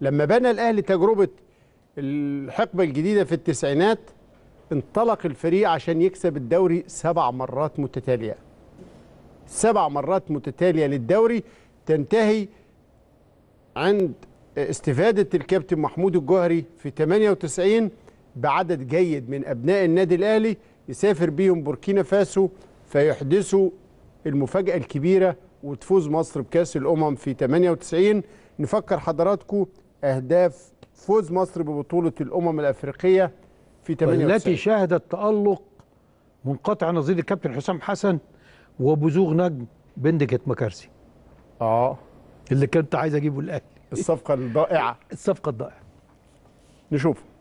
لما بنى الاهلي تجربه الحقبه الجديده في التسعينات انطلق الفريق عشان يكسب الدوري سبع مرات متتاليه سبع مرات متتاليه للدوري تنتهي عند استفاده الكابتن محمود الجوهري في 98 بعدد جيد من ابناء النادي الاهلي يسافر بيهم بوركينا فاسو فيحدثوا المفاجاه الكبيره وتفوز مصر بكاس الامم في 98 نفكر حضراتكم أهداف فوز مصر ببطولة الأمم الأفريقية في 98 طيب، التي شهدت تألق منقطع نظير الكابتن حسام حسن وبزوغ نجم بندكت مكارسي اه اللي كنت عايز اجيبه الاهلي الصفقه الضائعه الصفقه الضائعه نشوف